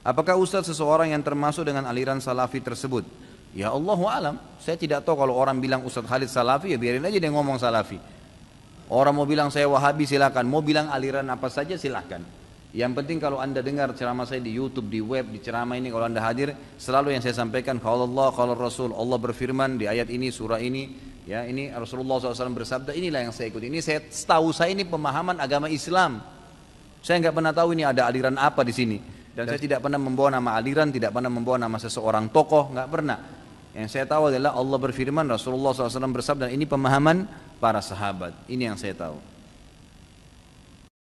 Apakah Ustaz seseorang yang termasuk dengan aliran salafi tersebut? Ya Allah alam, saya tidak tahu kalau orang bilang Ustaz Khalid salafi ya biarin aja dia ngomong salafi. Orang mau bilang saya wahabi silahkan, mau bilang aliran apa saja silahkan. Yang penting kalau anda dengar ceramah saya di YouTube, di web, di ceramah ini kalau anda hadir, selalu yang saya sampaikan kalau Allah, kalau Rasul, Allah berfirman di ayat ini, surah ini, ya ini Rasulullah SAW bersabda inilah yang saya ikuti. Ini saya tahu saya ini pemahaman agama Islam. Saya nggak pernah tahu ini ada aliran apa di sini. Dan, Dan saya tidak pernah membawa nama aliran, tidak pernah membawa nama seseorang tokoh, nggak pernah. Yang saya tahu adalah Allah berfirman, Rasulullah SAW bersabda, ini pemahaman para sahabat. Ini yang saya tahu.